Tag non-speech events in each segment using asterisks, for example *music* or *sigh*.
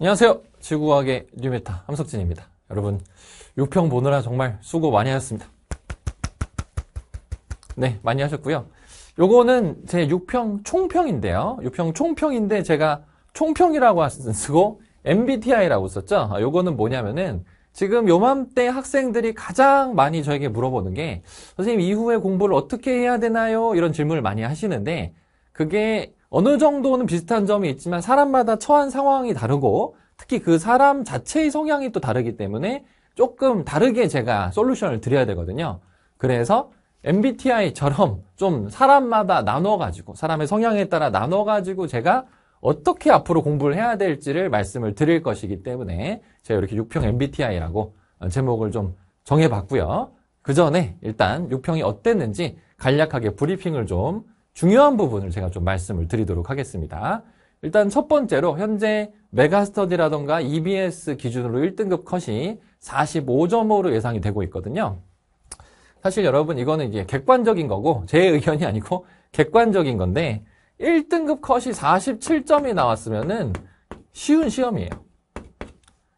안녕하세요. 지구학의 과 뉴메타 함석진입니다. 여러분, 6평 보느라 정말 수고 많이 하셨습니다. 네, 많이 하셨고요. 요거는 제 6평 총평인데요. 6평 총평인데 제가 총평이라고 쓰고 MBTI라고 썼죠. 아, 요거는 뭐냐면은 지금 요맘때 학생들이 가장 많이 저에게 물어보는 게 선생님 이후에 공부를 어떻게 해야 되나요? 이런 질문을 많이 하시는데 그게 어느 정도는 비슷한 점이 있지만 사람마다 처한 상황이 다르고 특히 그 사람 자체의 성향이 또 다르기 때문에 조금 다르게 제가 솔루션을 드려야 되거든요. 그래서 MBTI처럼 좀 사람마다 나눠가지고 사람의 성향에 따라 나눠가지고 제가 어떻게 앞으로 공부를 해야 될지를 말씀을 드릴 것이기 때문에 제가 이렇게 6평 MBTI라고 제목을 좀 정해봤고요. 그 전에 일단 6평이 어땠는지 간략하게 브리핑을 좀 중요한 부분을 제가 좀 말씀을 드리도록 하겠습니다. 일단 첫 번째로 현재 메가스터디라던가 EBS 기준으로 1등급 컷이 4 5점으로 예상이 되고 있거든요. 사실 여러분 이거는 이제 객관적인 거고 제 의견이 아니고 객관적인 건데 1등급 컷이 47점이 나왔으면은 쉬운 시험이에요.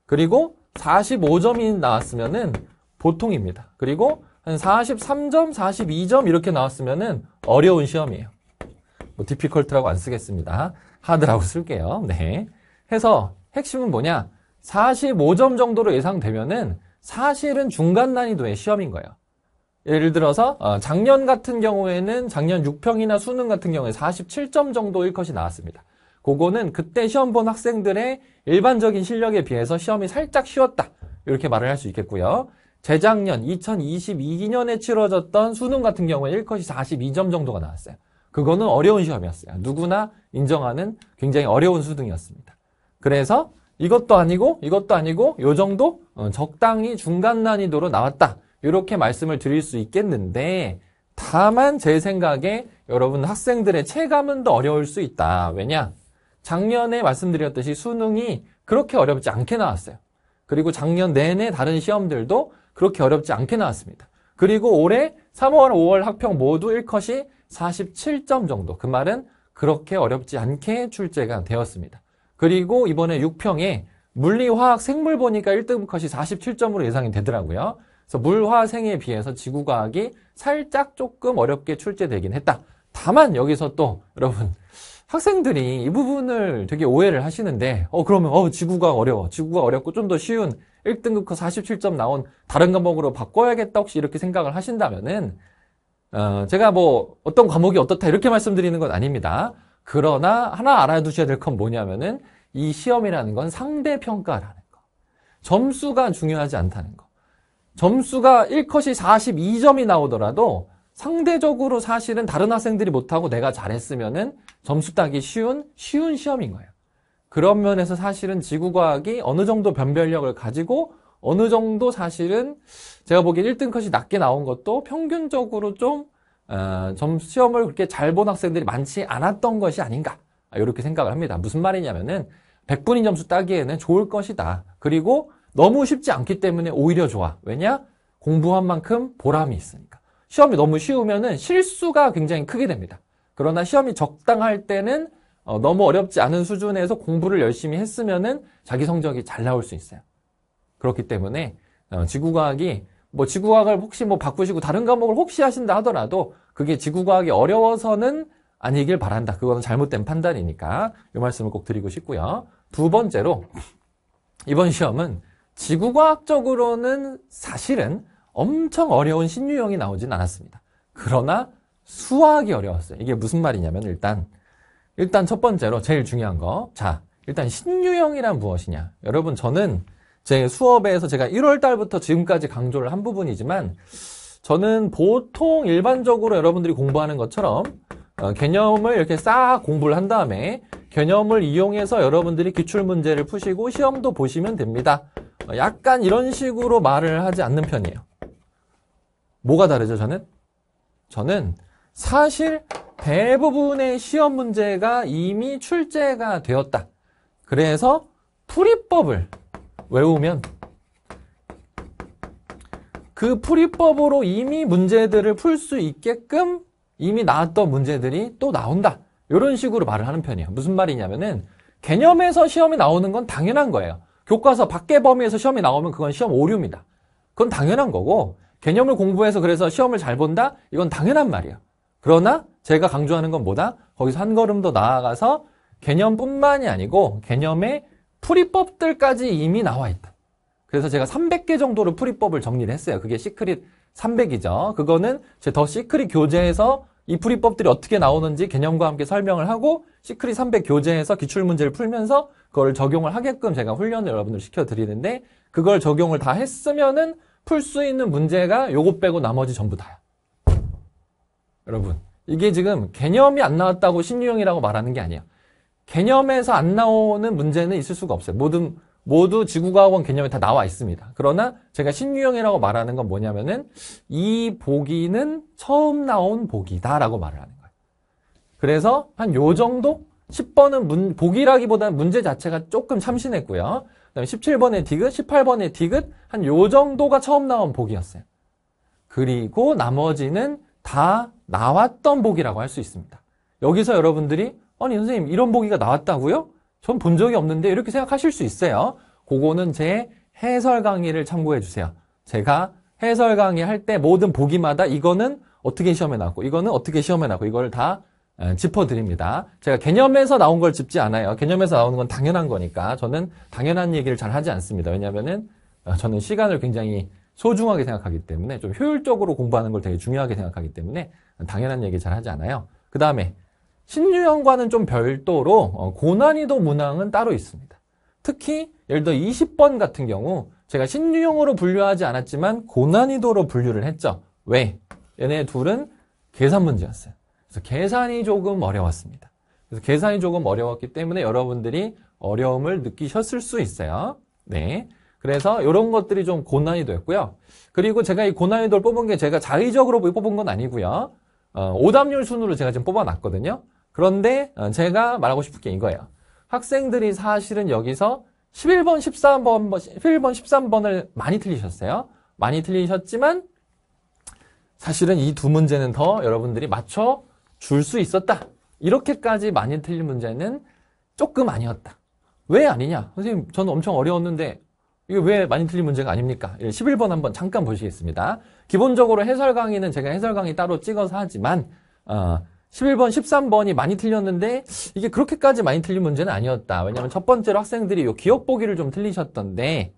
그리고 45점이 나왔으면은 보통입니다. 그리고 한 43점, 42점 이렇게 나왔으면은 어려운 시험이에요. 뭐 d i f f 라고안 쓰겠습니다. 하드라고 쓸게요. 네. 해서 핵심은 뭐냐? 45점 정도로 예상되면은 사실은 중간 난이도의 시험인 거예요. 예를 들어서 어, 작년 같은 경우에는 작년 6평이나 수능 같은 경우에 47점 정도 일것이 나왔습니다. 그거는 그때 시험 본 학생들의 일반적인 실력에 비해서 시험이 살짝 쉬웠다. 이렇게 말을 할 수 있겠고요. 재작년 2022년에 치러졌던 수능 같은 경우에 1컷이 42점 정도가 나왔어요. 그거는 어려운 시험이었어요. 누구나 인정하는 굉장히 어려운 수능이었습니다. 그래서 이것도 아니고 이것도 아니고 요 정도 어, 적당히 중간 난이도로 나왔다. 이렇게 말씀을 드릴 수 있겠는데 다만 제 생각에 여러분 학생들의 체감은 더 어려울 수 있다. 왜냐? 작년에 말씀드렸듯이 수능이 그렇게 어렵지 않게 나왔어요. 그리고 작년 내내 다른 시험들도 그렇게 어렵지 않게 나왔습니다. 그리고 올해 3월, 5월 학평 모두 1컷이 47점 정도. 그 말은 그렇게 어렵지 않게 출제가 되었습니다. 그리고 이번에 6평에 물리, 화학, 생물 보니까 1등 컷이 47점으로 예상이 되더라고요. 그래서 물화생에 비해서 지구과학이 살짝 조금 어렵게 출제되긴 했다. 다만 여기서 또 여러분 학생들이 이 부분을 되게 오해를 하시는데 어 그러면 어 지구가 어려워 지구가 어렵고 좀 더 쉬운 1등급 그 47점 나온 다른 과목으로 바꿔야겠다 혹시 이렇게 생각을 하신다면은 어 제가 뭐 어떤 과목이 어떻다 이렇게 말씀드리는 건 아닙니다. 그러나 하나 알아두셔야 될 건 뭐냐면은 이 시험이라는 건 상대 평가라는 거. 점수가 중요하지 않다는 거. 점수가 1컷이 42점이 나오더라도 상대적으로 사실은 다른 학생들이 못하고 내가 잘했으면은 점수 따기 쉬운 쉬운 시험인 거예요. 그런 면에서 사실은 지구과학이 어느 정도 변별력을 가지고 어느 정도 사실은 제가 보기엔 1등 컷이 낮게 나온 것도 평균적으로 좀 어, 점시험을 그렇게 잘 본 학생들이 많지 않았던 것이 아닌가 이렇게 아, 생각을 합니다. 무슨 말이냐면은 100분인 점수 따기에는 좋을 것이다. 그리고 너무 쉽지 않기 때문에 오히려 좋아. 왜냐? 공부한 만큼 보람이 있으니까. 시험이 너무 쉬우면 실수가 굉장히 크게 됩니다. 그러나 시험이 적당할 때는 어, 너무 어렵지 않은 수준에서 공부를 열심히 했으면 자기 성적이 잘 나올 수 있어요. 그렇기 때문에 어, 지구과학이 뭐 지구과학을 혹시 뭐 바꾸시고 다른 과목을 혹시 하신다 하더라도 그게 지구과학이 어려워서는 아니길 바란다. 그거는 잘못된 판단이니까 이 말씀을 꼭 드리고 싶고요. 두 번째로 이번 시험은 지구과학적으로는 사실은 엄청 어려운 신유형이 나오진 않았습니다. 그러나 수학이 어려웠어요. 이게 무슨 말이냐면 일단 일단 첫 번째로 제일 중요한 거. 자, 일단 신유형이란 무엇이냐. 여러분 저는 제 수업에서 제가 1월 달부터 지금까지 강조를 한 부분이지만 저는 보통 일반적으로 여러분들이 공부하는 것처럼 어, 개념을 이렇게 싹 공부를 한 다음에 개념을 이용해서 여러분들이 기출문제를 푸시고 시험도 보시면 됩니다. 어, 약간 이런 식으로 말을 하지 않는 편이에요. 뭐가 다르죠, 저는? 저는 사실 대부분의 시험 문제가 이미 출제가 되었다. 그래서 풀이법을 외우면 그 풀이법으로 이미 문제들을 풀 수 있게끔 이미 나왔던 문제들이 또 나온다. 이런 식으로 말을 하는 편이에요. 무슨 말이냐면은 개념에서 시험이 나오는 건 당연한 거예요. 교과서 밖의 범위에서 시험이 나오면 그건 시험 오류입니다. 그건 당연한 거고 개념을 공부해서 그래서 시험을 잘 본다? 이건 당연한 말이에요 그러나 제가 강조하는 건 뭐다? 거기서 한 걸음 더 나아가서 개념뿐만이 아니고 개념의 풀이법들까지 이미 나와 있다. 그래서 제가 300개 정도로 풀이법을 정리를 했어요. 그게 시크릿 300이죠. 그거는 제 더 시크릿 교재에서 이 풀이법들이 어떻게 나오는지 개념과 함께 설명을 하고 시크릿 300 교재에서 기출문제를 풀면서 그걸 적용을 하게끔 제가 훈련을 여러분들 시켜드리는데 그걸 적용을 다 했으면은 풀수 있는 문제가 요거 빼고 나머지 전부 다야. 여러분, 이게 지금 개념이 안 나왔다고 신유형이라고 말하는 게아니에요 개념에서 안 나오는 문제는 있을 수가 없어요. 모든 모두 지구과학원 개념이다 나와 있습니다. 그러나 제가 신유형이라고 말하는 건 뭐냐면은 이 보기는 처음 나온 보기다라고 말을 하는 거예요. 그래서 한 요 정도? 10번은 문, 보기라기보다는 문제 자체가 조금 참신했고요. 그다음 17번의 디귿, 18번의 디귿 한 요 정도가 처음 나온 복이었어요. 그리고 나머지는 다 나왔던 복이라고 할 수 있습니다. 여기서 여러분들이 아니 선생님 이런 보기가 나왔다고요? 전 본 적이 없는데 이렇게 생각하실 수 있어요. 그거는 제 해설 강의를 참고해 주세요. 제가 해설 강의 할 때 모든 보기마다 이거는 어떻게 시험에 나왔고 이거는 어떻게 시험에 나왔고 이걸 다 예, 짚어드립니다. 제가 개념에서 나온 걸 짚지 않아요. 개념에서 나오는 건 당연한 거니까 저는 당연한 얘기를 잘 하지 않습니다. 왜냐하면은 어, 저는 시간을 굉장히 소중하게 생각하기 때문에 좀 효율적으로 공부하는 걸 되게 중요하게 생각하기 때문에 당연한 얘기 잘 하지 않아요. 그 다음에 신유형과는 좀 별도로 어, 고난이도 문항은 따로 있습니다. 특히 예를 들어 20번 같은 경우 제가 신유형으로 분류하지 않았지만 고난이도로 분류를 했죠. 왜? 얘네 둘은 계산 문제였어요. 그래서 계산이 조금 어려웠습니다. 그래서 계산이 조금 어려웠기 때문에 여러분들이 어려움을 느끼셨을 수 있어요. 네. 그래서 이런 것들이 좀 고난이도였고요. 그리고 제가 이 고난이도를 뽑은 게 제가 자의적으로 뽑은 건 아니고요. 어, 오답률 순으로 제가 지금 뽑아놨거든요. 그런데 어, 제가 말하고 싶은 게 이거예요. 학생들이 사실은 여기서 11번, 13번, 11번, 13번을 많이 틀리셨어요. 많이 틀리셨지만 사실은 이 두 문제는 더 여러분들이 맞춰 줄수 있었다. 이렇게까지 많이 틀린 문제는 조금 아니었다. 왜 아니냐? 선생님, 저는 엄청 어려웠는데 이게 왜 많이 틀린 문제가 아닙니까? 11번 예, 한번 잠깐 보시겠습니다. 기본적으로 해설 강의는 제가 해설 강의 따로 찍어서 하지만 어, 11번, 13번이 많이 틀렸는데 이게 그렇게까지 많이 틀린 문제는 아니었다. 왜냐하면 첫 번째로 학생들이 요 기억 보기를 좀 틀리셨던데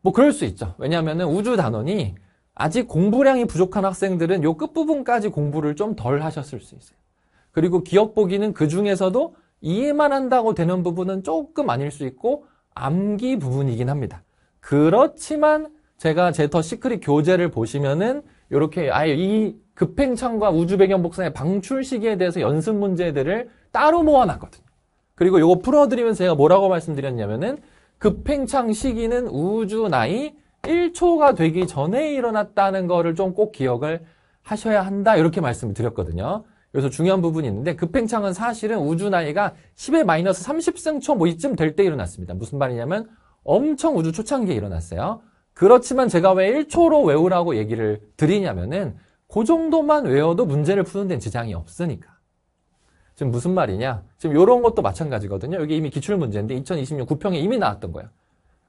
뭐 그럴 수 있죠. 왜냐하면 우주 단원이 아직 공부량이 부족한 학생들은 요 끝부분까지 공부를 좀 덜 하셨을 수 있어요. 그리고 기억 보기는 그 중에서도 이해만 한다고 되는 부분은 조금 아닐 수 있고 암기 부분이긴 합니다. 그렇지만 제가 제 더 시크릿 교재를 보시면은 이렇게 아예 이 급행창과 우주배경 복사의 방출 시기에 대해서 연습 문제들을 따로 모아놨거든요. 그리고 이거 풀어드리면 제가 뭐라고 말씀드렸냐면은 급행창 시기는 우주 나이 1초가 되기 전에 일어났다는 거를 좀 꼭 기억을 하셔야 한다 이렇게 말씀을 드렸거든요. 그래서 중요한 부분이 있는데 급팽창은 사실은 우주 나이가 10의 마이너스 30승초 뭐 이쯤 될 때 일어났습니다. 무슨 말이냐면 엄청 우주 초창기에 일어났어요. 그렇지만 제가 왜 1초로 외우라고 얘기를 드리냐면은 그 정도만 외워도 문제를 푸는 데는 지장이 없으니까. 지금 무슨 말이냐? 지금 이런 것도 마찬가지거든요. 이게 이미 기출 문제인데 2026 9평에 이미 나왔던 거예요.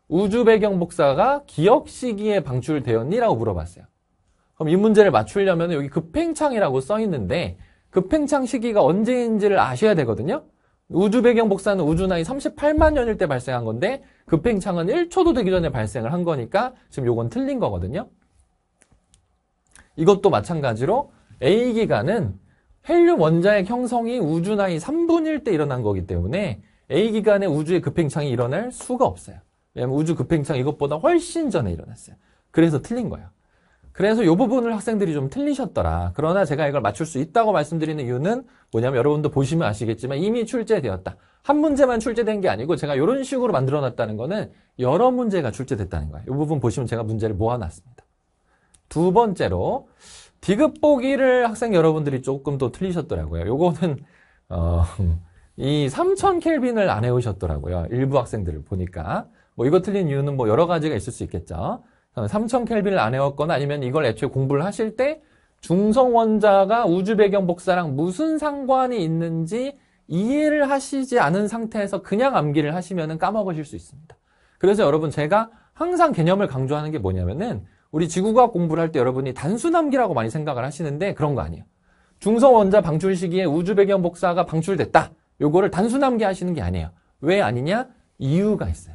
우주 배경 복사가 기억 시기에 방출되었니? 라고 물어봤어요. 그럼 이 문제를 맞추려면 여기 급행창이라고써 있는데 급행창 시기가 언제인지를 아셔야 되거든요. 우주 배경 복사는 우주 나이 38만 년일 때 발생한 건데 급행창은 1초도 되기 전에 발생을 한 거니까 지금 요건 틀린 거거든요. 이것도 마찬가지로 A 기간은 헬륨 원자의 형성이 우주 나이 3분일 때 일어난 거기 때문에 A 기간에 우주의 급행창이 일어날 수가 없어요. 왜냐면 우주 급행창 이것보다 훨씬 전에 일어났어요. 그래서 틀린 거예요. 그래서 이 부분을 학생들이 좀 틀리셨더라. 그러나 제가 이걸 맞출 수 있다고 말씀드리는 이유는 뭐냐면 여러분도 보시면 아시겠지만 이미 출제되었다. 한 문제만 출제된 게 아니고 제가 이런 식으로 만들어놨다는 거는 여러 문제가 출제됐다는 거예요. 이 부분 보시면 제가 문제를 모아놨습니다. 두 번째로 디귿 보기를 학생 여러분들이 조금 더 틀리셨더라고요. 요거는 어, *laughs* 이 3000켈빈을 안 해오셨더라고요. 일부 학생들을 보니까. 뭐 이거 틀린 이유는 뭐 여러 가지가 있을 수 있겠죠. 3000켈빈을 안해왔거나 아니면 이걸 애초에 공부를 하실 때 중성 원자가 우주 배경 복사랑 무슨 상관이 있는지 이해를 하시지 않은 상태에서 그냥 암기를 하시면 까먹으실 수 있습니다. 그래서 여러분 제가 항상 개념을 강조하는 게 뭐냐면은 우리 지구과학 공부를 할 때 여러분이 단순 암기라고 많이 생각을 하시는데 그런 거 아니에요. 중성 원자 방출 시기에 우주 배경 복사가 방출됐다. 요거를 단순 암기하시는 게 아니에요. 왜 아니냐? 이유가 있어요.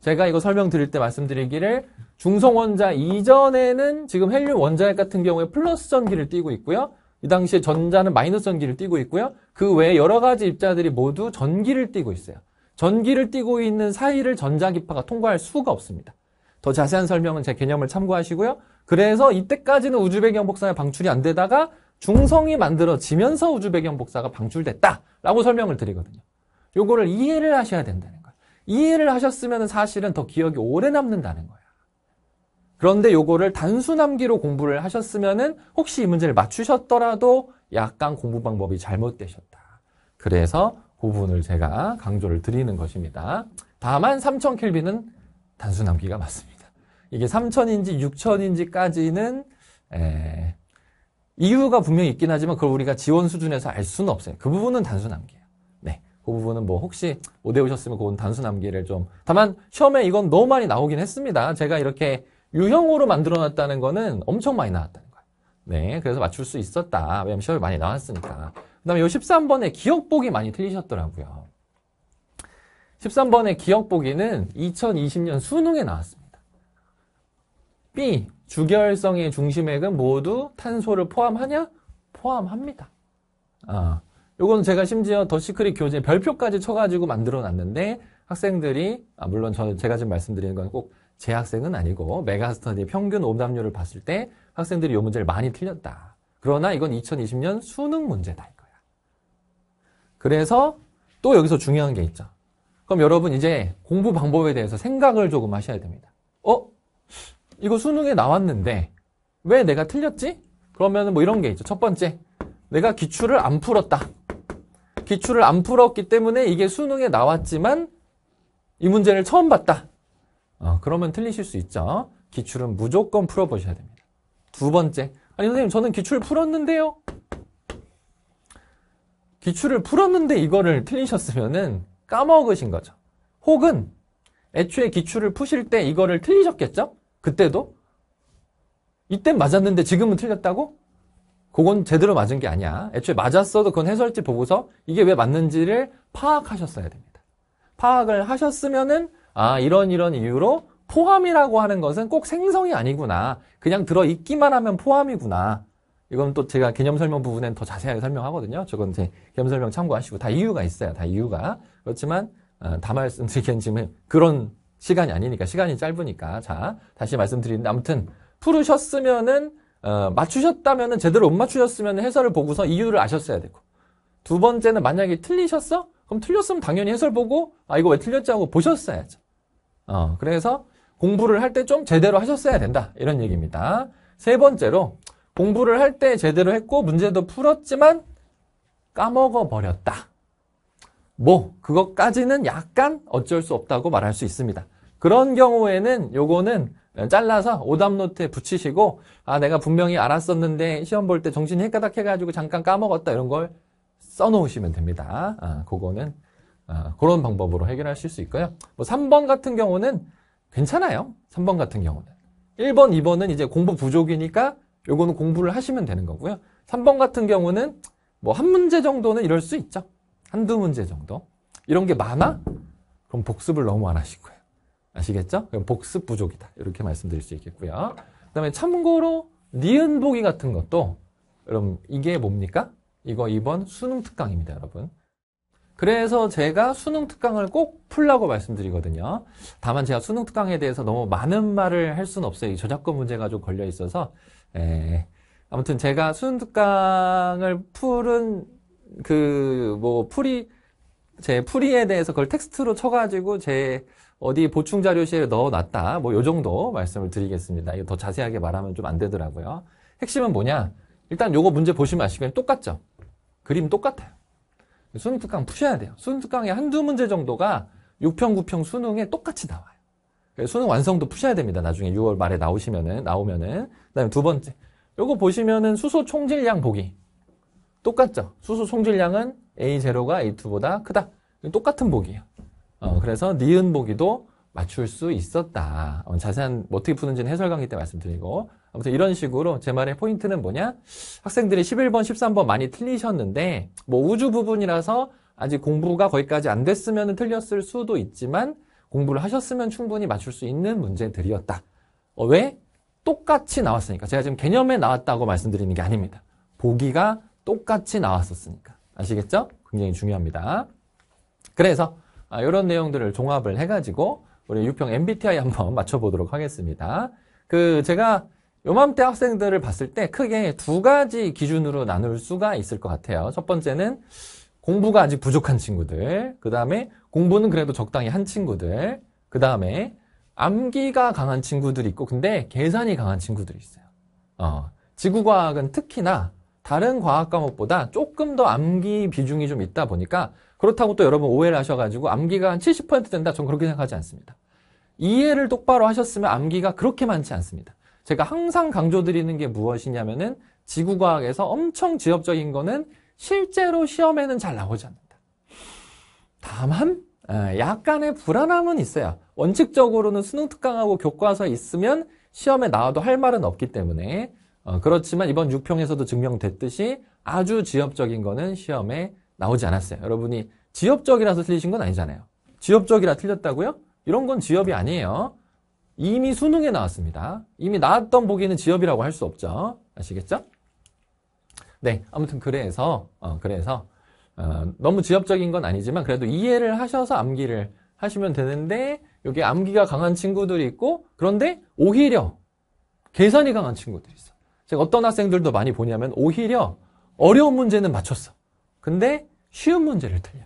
제가 이거 설명드릴 때 말씀드리기를 중성원자 이전에는 지금 헬륨 원자핵 같은 경우에 플러스 전기를 띄고 있고요. 이 당시에 전자는 마이너스 전기를 띄고 있고요. 그 외에 여러 가지 입자들이 모두 전기를 띄고 있어요. 전기를 띄고 있는 사이를 전자기파가 통과할 수가 없습니다. 더 자세한 설명은 제 개념을 참고하시고요. 그래서 이때까지는 우주 배경 복사에 방출이 안 되다가 중성이 만들어지면서 우주 배경 복사가 방출됐다라고 설명을 드리거든요. 요거를 이해를 하셔야 된다는 거예요. 이해를 하셨으면 사실은 더 기억이 오래 남는다는 거야 그런데 요거를 단순 암기로 공부를 하셨으면은 혹시 이 문제를 맞추셨더라도 약간 공부 방법이 잘못되셨다. 그래서 그 부분을 제가 강조를 드리는 것입니다. 다만 3000 켈빈은 단순 암기가 맞습니다. 이게 3000인지 6000인지까지는 이유가 분명히 있긴 하지만 그걸 우리가 지원 수준에서 알 수는 없어요. 그 부분은 단순 암기. 그 부분은 뭐 혹시 못외우셨으면 그건 단순 암기를 좀 다만 시험에 이건 너무 많이 나오긴 했습니다. 제가 이렇게 유형으로 만들어놨다는 거는 엄청 많이 나왔다는 거예요. 네, 그래서 맞출 수 있었다. 왜냐면 시험이 많이 나왔으니까. 그 다음에 요1 3번의 기억보기 많이 틀리셨더라고요. 13번의 기억보기는 2020년 수능에 나왔습니다. B. 주결성의 중심액은 모두 탄소를 포함하냐? 포함합니다. 아, 요건 제가 심지어 더 시크릿 교재 별표까지 쳐가지고 만들어놨는데 학생들이 아 물론 저 제가 지금 말씀드리는 건 꼭 제 학생은 아니고 메가스터디 평균 오답률을 봤을 때 학생들이 요 문제를 많이 틀렸다. 그러나 이건 2020년 수능 문제다 이거야. 그래서 또 여기서 중요한 게 있죠. 그럼 여러분 이제 공부 방법에 대해서 생각을 조금 하셔야 됩니다. 어? 이거 수능에 나왔는데 왜 내가 틀렸지? 그러면 뭐 이런 게 있죠. 첫 번째, 내가 기출을 안 풀었다. 기출을 안 풀었기 때문에 이게 수능에 나왔지만 이 문제를 처음 봤다. 어, 그러면 틀리실 수 있죠. 기출은 무조건 풀어보셔야 됩니다. 두 번째. 아니, 선생님, 저는 기출 풀었는데요. 기출을 풀었는데 이거를 틀리셨으면은 까먹으신 거죠. 혹은 애초에 기출을 푸실 때 이거를 틀리셨겠죠? 그때도? 이때 맞았는데 지금은 틀렸다고? 그건 제대로 맞은 게 아니야. 애초에 맞았어도 그건 해설지 보고서 이게 왜 맞는지를 파악하셨어야 됩니다. 파악을 하셨으면은 아 이런 이런 이유로 포함이라고 하는 것은 꼭 생성이 아니구나. 그냥 들어 있기만 하면 포함이구나. 이건 또 제가 개념 설명 부분엔 더 자세하게 설명하거든요. 저건 제 개념 설명 참고하시고 다 이유가 있어요. 다 이유가 그렇지만 어, 다 말씀드리기엔 지금 그런 시간이 아니니까 시간이 짧으니까 자 다시 말씀드리는데 아무튼 풀으셨으면은 어, 맞추셨다면 제대로 못 맞추셨으면 해설을 보고서 이유를 아셨어야 되고 두 번째는 만약에 틀리셨어? 그럼 틀렸으면 당연히 해설 보고 아 이거 왜 틀렸지 하고 보셨어야죠. 어, 그래서 공부를 할 때 좀 제대로 하셨어야 된다 이런 얘기입니다. 세 번째로 공부를 할 때 제대로 했고 문제도 풀었지만 까먹어 버렸다. 뭐 그것까지는 약간 어쩔 수 없다고 말할 수 있습니다. 그런 경우에는 요거는 네, 잘라서 오답노트에 붙이시고 아 내가 분명히 알았었는데 시험 볼 때 정신이 헷가닥 해가지고 잠깐 까먹었다 이런 걸 써놓으시면 됩니다. 아, 그거는 아, 그런 방법으로 해결하실 수 있고요. 뭐 3번 같은 경우는 괜찮아요. 3번 같은 경우는 1번, 2번은 이제 공부 부족이니까 요거는 공부를 하시면 되는 거고요. 3번 같은 경우는 뭐 한 문제 정도는 이럴 수 있죠. 한두 문제 정도. 이런 게 많아? 그럼 복습을 너무 안 하시고요. 아시겠죠? 그럼 복습 부족이다. 이렇게 말씀드릴 수 있겠고요. 그 다음에 참고로 니은 보기 같은 것도 여러분 이게 뭡니까? 이거 이번 수능 특강입니다, 여러분. 그래서 제가 수능 특강을 꼭 풀라고 말씀드리거든요. 다만 제가 수능 특강에 대해서 너무 많은 말을 할 수는 없어요. 저작권 문제가 좀 걸려 있어서 에... 예. 아무튼 제가 수능 특강을 풀은 그 뭐 풀이 제 풀이에 대해서 그걸 텍스트로 쳐가지고 제 어디 보충 자료실에 넣어놨다. 뭐요 정도 말씀을 드리겠습니다. 이거 더 자세하게 말하면 좀 안 되더라고요. 핵심은 뭐냐? 일단 요거 문제 보시면 아시겠지만 똑같죠. 그림 똑같아요. 수능 특강 푸셔야 돼요. 수능 특강의 한두 문제 정도가 6평, 9평 수능에 똑같이 나와요. 수능 완성도 푸셔야 됩니다. 나중에 6월 말에 나오시면은 나오면은 그다음에 두 번째 요거 보시면은 수소 총질량 보기 똑같죠. 수소 총질량은 A0가 A2보다 크다. 똑같은 보기예요. 어, 그래서 니은 보기도 맞출 수 있었다. 어, 자세한 뭐 어떻게 푸는지는 해설 강의 때 말씀드리고 아무튼 이런 식으로 제 말의 포인트는 뭐냐? 학생들이 11번, 13번 많이 틀리셨는데 뭐 우주 부분이라서 아직 공부가 거기까지 안 됐으면 틀렸을 수도 있지만 공부를 하셨으면 충분히 맞출 수 있는 문제들이었다. 어, 왜? 똑같이 나왔으니까. 제가 지금 개념에 나왔다고 말씀드리는 게 아닙니다. 보기가 똑같이 나왔었으니까. 아시겠죠? 굉장히 중요합니다. 그래서 아, 이런 내용들을 종합을 해가지고 우리 유평 MBTI 한번 *laughs* 맞춰보도록 하겠습니다. 그 제가 요맘때 학생들을 봤을 때 크게 두 가지 기준으로 나눌 수가 있을 것 같아요. 첫 번째는 공부가 아직 부족한 친구들, 그 다음에 공부는 그래도 적당히 한 친구들, 그 다음에 암기가 강한 친구들이 있고 근데 계산이 강한 친구들이 있어요. 어, 지구과학은 특히나 다른 과학 과목보다 조금 더 암기 비중이 좀 있다 보니까 그렇다고 또 여러분 오해를 하셔가지고 암기가 한 70% 된다? 전 그렇게 생각하지 않습니다. 이해를 똑바로 하셨으면 암기가 그렇게 많지 않습니다. 제가 항상 강조드리는 게 무엇이냐면은 지구과학에서 엄청 지엽적인 거는 실제로 시험에는 잘 나오지 않는다. 다만 아, 약간의 불안함은 있어요. 원칙적으로는 수능 특강하고 교과서 있으면 시험에 나와도 할 말은 없기 때문에 어, 그렇지만 이번 6평에서도 증명됐듯이 아주 지엽적인 거는 시험에 나오지 않았어요. 여러분이 지엽적이라서 틀리신 건 아니잖아요. 지엽적이라 틀렸다고요? 이런 건 지엽이 아니에요. 이미 수능에 나왔습니다. 이미 나왔던 보기는 지엽이라고 할 수 없죠. 아시겠죠? 네, 아무튼 그래서 어, 그래서 어, 너무 지엽적인 건 아니지만 그래도 이해를 하셔서 암기를 하시면 되는데 여기 암기가 강한 친구들이 있고 그런데 오히려 계산이 강한 친구들이 있어. 제가 어떤 학생들도 많이 보냐면 오히려 어려운 문제는 맞췄어. 근데 쉬운 문제를 틀려.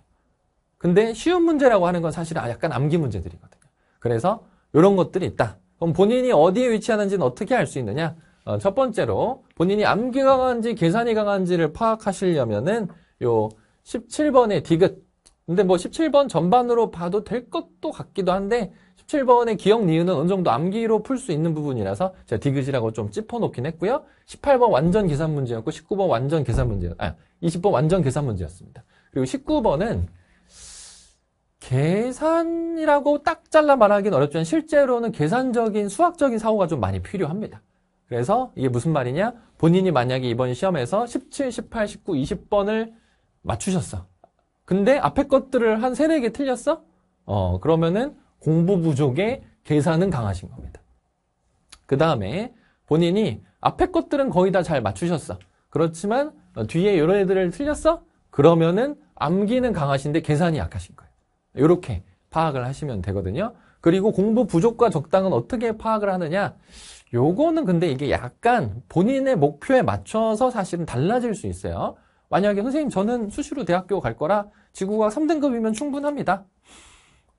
근데 쉬운 문제라고 하는 건 사실 아, 약간 암기 문제들이거든요. 그래서 이런 것들이 있다. 그럼 본인이 어디에 위치하는지는 어떻게 알 수 있느냐? 어, 첫 번째로 본인이 암기 강한지 계산이 강한지를 파악하시려면은 요 17번의 디귿. 근데 뭐 17번 전반으로 봐도 될 것도 같기도 한데 17번의 기억 니은은 어느 정도 암기로 풀 수 있는 부분이라서 제가 디귿이라고 좀짚어놓긴 했고요. 18번 완전 계산 문제였고 19번 완전 계산 문제였, 아 20번 완전 계산 문제였습니다. 그리고 19번은 계산이라고 딱 잘라 말하기는 어렵지만 실제로는 계산적인 수학적인 사고가 좀 많이 필요합니다. 그래서 이게 무슨 말이냐? 본인이 만약에 이번 시험에서 17, 18, 19, 20번을 맞추셨어. 근데 앞에 것들을 한 3, 4개 틀렸어? 어, 그러면은 공부 부족에 계산은 강하신 겁니다. 그 다음에 본인이 앞에 것들은 거의 다 잘 맞추셨어. 그렇지만 어, 뒤에 여런 애들을 틀렸어? 그러면은 암기는 강하신데 계산이 약하신 거예요. 이렇게 파악을 하시면 되거든요. 그리고 공부 부족과 적당은 어떻게 파악을 하느냐? 요거는 근데 이게 약간 본인의 목표에 맞춰서 사실은 달라질 수 있어요. 만약에 선생님 저는 수시로 대학교 갈 거라 지구과학 3등급이면 충분합니다.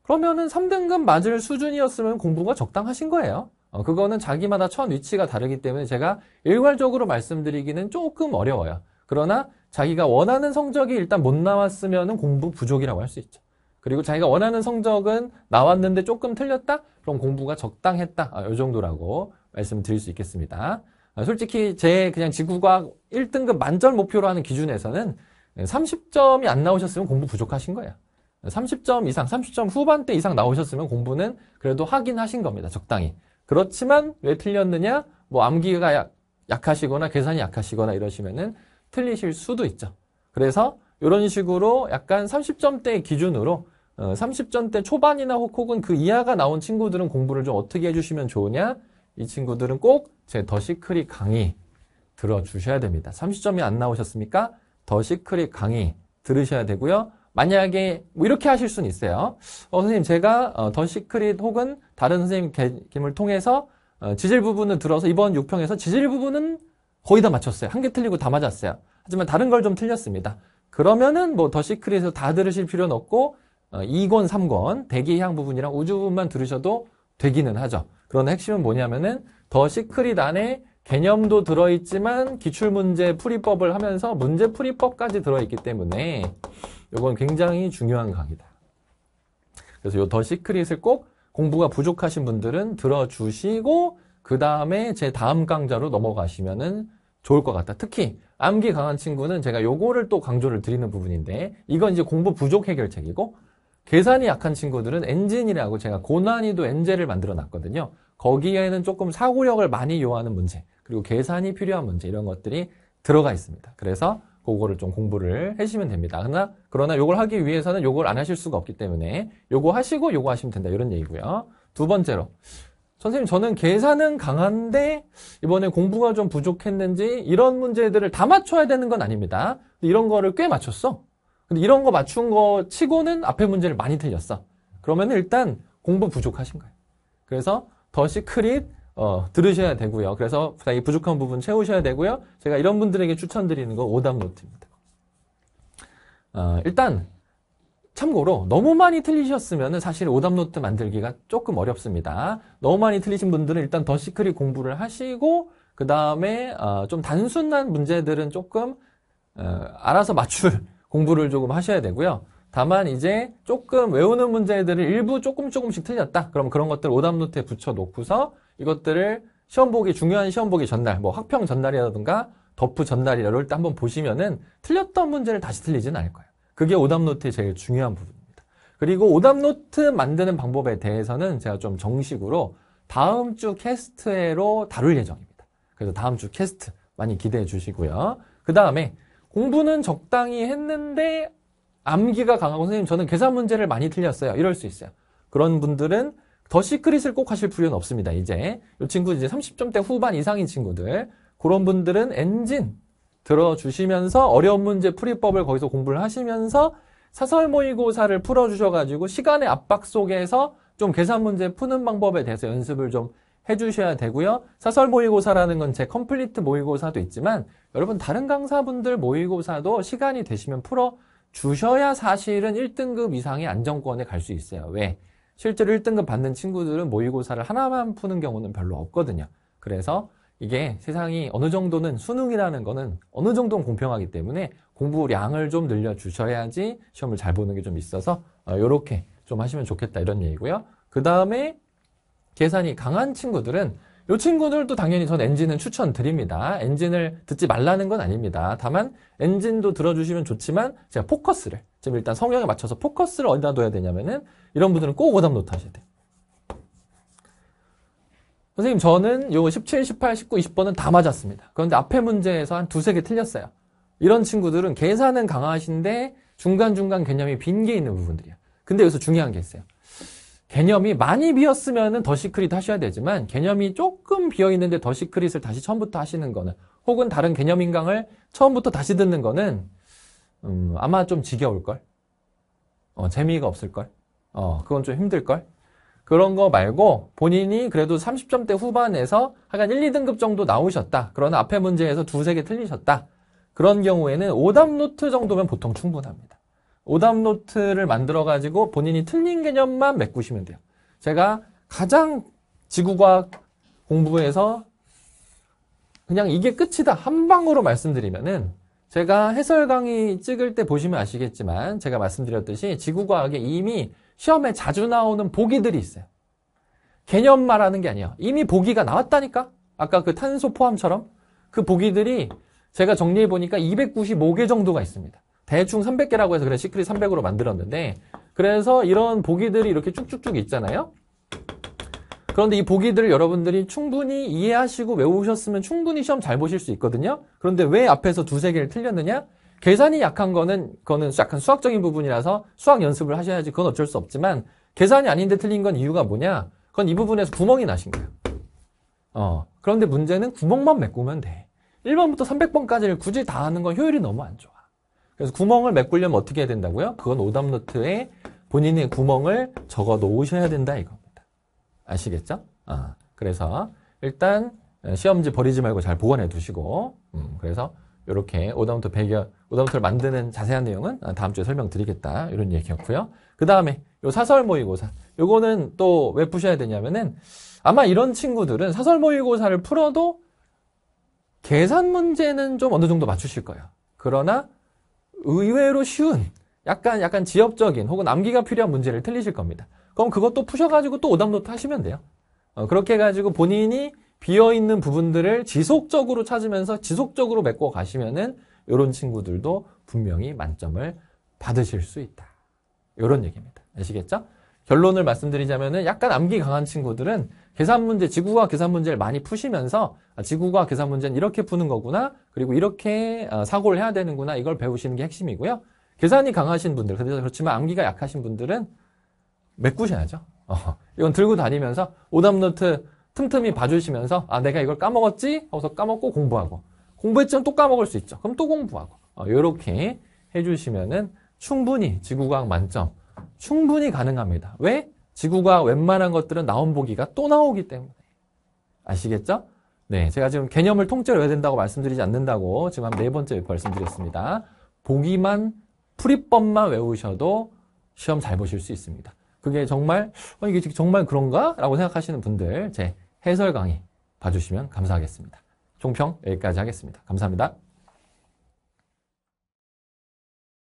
그러면은 3등급 맞을 수준이었으면 공부가 적당하신 거예요. 어, 그거는 자기마다 천 위치가 다르기 때문에 제가 일괄적으로 말씀드리기는 조금 어려워요. 그러나 자기가 원하는 성적이 일단 못 나왔으면 공부 부족이라고 할 수 있죠. 그리고 자기가 원하는 성적은 나왔는데 조금 틀렸다? 그럼 공부가 적당했다. 아, 이 정도라고 말씀드릴 수 있겠습니다. 아, 솔직히 제 그냥 지구과학 1등급 만점 목표로 하는 기준에서는 30점이 안 나오셨으면 공부 부족하신 거예요. 30점 이상, 30점 후반대 이상 나오셨으면 공부는 그래도 하긴 하신 겁니다. 적당히. 그렇지만 왜 틀렸느냐? 뭐 암기가 약, 약하시거나 계산이 약하시거나 이러시면은 틀리실 수도 있죠. 그래서 이런 식으로 약간 30점대 기준으로 30점대 어, 초반이나 혹은 그 이하가 나온 친구들은 공부를 좀 어떻게 해주시면 좋으냐 이 친구들은 꼭 제 더시크릿 강의 들어주셔야 됩니다. 30점이 안 나오셨습니까? 더시크릿 강의 들으셔야 되고요. 만약에 뭐 이렇게 하실 수는 있어요. 어, 선생님 제가 어, 더시크릿 혹은 다른 선생님을 개, 통해서 어, 지질 부분을 들어서 이번 6평에서 지질 부분은 거의 다 맞췄어요. 한 개 틀리고 다 맞았어요. 하지만 다른 걸 좀 틀렸습니다. 그러면은 뭐 더 시크릿에서 다 들으실 필요는 없고 2권, 어, 3권, 대기향 부분이랑 우주 부분만 들으셔도 되기는 하죠. 그런나 핵심은 뭐냐면은 더 시크릿 안에 개념도 들어있지만 기출문제 풀이법을 하면서 문제 풀이법까지 들어있기 때문에 이건 굉장히 중요한 강의다. 그래서 이 더 시크릿을 꼭 공부가 부족하신 분들은 들어주시고 그 다음에 제 다음 강좌로 넘어가시면은 좋을 것 같다. 특히 암기 강한 친구는 제가 요거를 또 강조를 드리는 부분인데 이건 이제 공부 부족 해결책이고 계산이 약한 친구들은 엔진이라고 제가 고난이도 엔젤을 만들어 놨거든요. 거기에는 조금 사고력을 많이 요하는 문제 그리고 계산이 필요한 문제 이런 것들이 들어가 있습니다. 그래서 그거를 좀 공부를 해시면 됩니다. 그러나 그러나 요걸 하기 위해서는 요걸 안 하실 수가 없기 때문에 요거 하시고 요거 하시면 된다 이런 얘기고요. 두 번째로 선생님 저는 계산은 강한데 이번에 공부가 좀 부족했는지 이런 문제들을 다 맞춰야 되는 건 아닙니다. 이런 거를 꽤 맞췄어. 근데 이런 거 맞춘 거 치고는 앞에 문제를 많이 틀렸어. 그러면 일단 공부 부족하신 거예요. 그래서 더 시크릿 어, 들으셔야 되고요. 그래서 자기 부족한 부분 채우셔야 되고요. 제가 이런 분들에게 추천드리는 건 오답 노트입니다. 어, 일단 참고로 너무 많이 틀리셨으면 사실 오답노트 만들기가 조금 어렵습니다. 너무 많이 틀리신 분들은 일단 더 시크릿 공부를 하시고 그 다음에 어, 좀 단순한 문제들은 조금 어, 알아서 맞출 *laughs* 공부를 조금 하셔야 되고요. 다만 이제 조금 외우는 문제들을 일부 조금 조금씩 틀렸다. 그럼 그런 것들 오답노트에 붙여놓고서 이것들을 시험 보기 중요한 시험 보기 전날 뭐 학평 전날이라든가 덮프 전날이라 이럴 때 한번 보시면은 틀렸던 문제를 다시 틀리지는 않을 거예요. 그게 오답노트의 제일 중요한 부분입니다. 그리고 오답노트 만드는 방법에 대해서는 제가 좀 정식으로 다음 주 캐스트회로 다룰 예정입니다. 그래서 다음 주 캐스트 많이 기대해 주시고요. 그 다음에 공부는 적당히 했는데 암기가 강하고 선생님 저는 계산 문제를 많이 틀렸어요. 이럴 수 있어요. 그런 분들은 더 시크릿을 꼭 하실 필요는 없습니다. 이제 이 친구 이제 30점대 후반 이상인 친구들 그런 분들은 엔진 들어주시면서 어려운 문제 풀이법을 거기서 공부를 하시면서 사설 모의고사를 풀어주셔가지고 시간의 압박 속에서 좀 계산 문제 푸는 방법에 대해서 연습을 좀 해주셔야 되고요. 사설 모의고사라는 건 제 컴플리트 모의고사도 있지만 여러분 다른 강사분들 모의고사도 시간이 되시면 풀어주셔야 사실은 1등급 이상의 안정권에 갈 수 있어요. 왜? 실제로 1등급 받는 친구들은 모의고사를 하나만 푸는 경우는 별로 없거든요. 그래서 이게 세상이 어느 정도는 수능이라는 거는 어느 정도는 공평하기 때문에 공부량을 좀 늘려주셔야지 시험을 잘 보는 게 좀 있어서 이렇게 어, 좀 하시면 좋겠다 이런 얘기고요. 그 다음에 계산이 강한 친구들은 이 친구들도 당연히 전 엔진은 추천드립니다. 엔진을 듣지 말라는 건 아닙니다. 다만 엔진도 들어주시면 좋지만 제가 포커스를 지금 일단 성향에 맞춰서 포커스를 어디다 둬야 되냐면은 이런 분들은 꼭 오답노트 하셔야 돼요. 선생님 저는 요 17, 18, 19, 20번은 다 맞았습니다. 그런데 앞에 문제에서 한 두세 개 틀렸어요. 이런 친구들은 계산은 강하신데 중간중간 개념이 빈 게 있는 부분들이야. 근데 여기서 중요한 게 있어요. 개념이 많이 비었으면 더 시크릿 하셔야 되지만 개념이 조금 비어있는데 더 시크릿을 다시 처음부터 하시는 거는 혹은 다른 개념 인강을 처음부터 다시 듣는 거는 음, 아마 좀 지겨울걸? 어, 재미가 없을걸? 어, 그건 좀 힘들걸? 그런 거 말고 본인이 그래도 30점대 후반에서 약간 1, 2등급 정도 나오셨다. 그러나 앞에 문제에서 두세 개 틀리셨다. 그런 경우에는 오답 노트 정도면 보통 충분합니다. 오답 노트를 만들어 가지고 본인이 틀린 개념만 메꾸시면 돼요. 제가 가장 지구과학 공부에서 그냥 이게 끝이다 한 방으로 말씀드리면은 제가 해설 강의 찍을 때 보시면 아시겠지만 제가 말씀드렸듯이 지구과학에 이미 시험에 자주 나오는 보기들이 있어요. 개념 말하는 게 아니야. 이미 보기가 나왔다니까? 아까 그 탄소 포함처럼 그 보기들이 제가 정리해 보니까 295개 정도가 있습니다. 대충 300개라고 해서 그래 시크릿 300으로 만들었는데 그래서 이런 보기들이 이렇게 쭉쭉쭉 있잖아요. 그런데 이 보기들을 여러분들이 충분히 이해하시고 외우셨으면 충분히 시험 잘 보실 수 있거든요. 그런데 왜 앞에서 두세 개를 틀렸느냐? 계산이 약한 거는 그거는 약간 수학적인 부분이라서 수학 연습을 하셔야지 그건 어쩔 수 없지만 계산이 아닌데 틀린 건 이유가 뭐냐? 그건 이 부분에서 구멍이 나신 거예요. 어. 그런데 문제는 구멍만 메꾸면 돼. 1번부터 300번까지를 굳이 다 하는 건 효율이 너무 안 좋아. 그래서 구멍을 메꾸려면 어떻게 해야 된다고요? 그건 오답노트에 본인의 구멍을 적어 놓으셔야 된다 이겁니다. 아시겠죠? 아, 그래서 일단 시험지 버리지 말고 잘 보관해 두시고 음, 그래서 이렇게 오다운터 배경, 오다운터를 만드는 자세한 내용은 다음 주에 설명드리겠다. 이런 얘기였고요. 그 다음에 요 사설 모의고사. 요거는 또 왜 푸셔야 되냐면은 아마 이런 친구들은 사설 모의고사를 풀어도 계산 문제는 좀 어느 정도 맞추실 거예요. 그러나 의외로 쉬운 약간 약간 지역적인 혹은 암기가 필요한 문제를 틀리실 겁니다. 그럼 그것도 푸셔가지고 또 오답노트 하시면 돼요. 어, 그렇게 해가지고 본인이 비어있는 부분들을 지속적으로 찾으면서 지속적으로 메꿔 가시면은 이런 친구들도 분명히 만점을 받으실 수 있다. 이런 얘기입니다. 아시겠죠? 결론을 말씀드리자면은 약간 암기 강한 친구들은 계산 문제, 지구과 계산 문제를 많이 푸시면서 아, 지구과 계산 문제는 이렇게 푸는 거구나. 그리고 이렇게 아, 사고를 해야 되는구나. 이걸 배우시는 게 핵심이고요. 계산이 강하신 분들, 그렇지만 암기가 약하신 분들은 메꾸셔야죠. 어, 이건 들고 다니면서 오답노트 틈틈이 봐주시면서 아 내가 이걸 까먹었지 하고서 까먹고 공부하고 공부했지만 또 까먹을 수 있죠. 그럼 또 공부하고 이렇게 어, 해주시면은 충분히 지구과학 만점 충분히 가능합니다. 왜? 지구과학 웬만한 것들은 나온 보기가 또 나오기 때문에 아시겠죠? 네, 제가 지금 개념을 통째로 해야 된다고 말씀드리지 않는다고 지금 한 네 번째 말씀드렸습니다. 보기만 풀이법만 외우셔도 시험 잘 보실 수 있습니다. 그게 정말 어, 이게 정말 그런가? 라고 생각하시는 분들 제 해설 강의 봐주시면 감사하겠습니다. 총평 여기까지 하겠습니다. 감사합니다.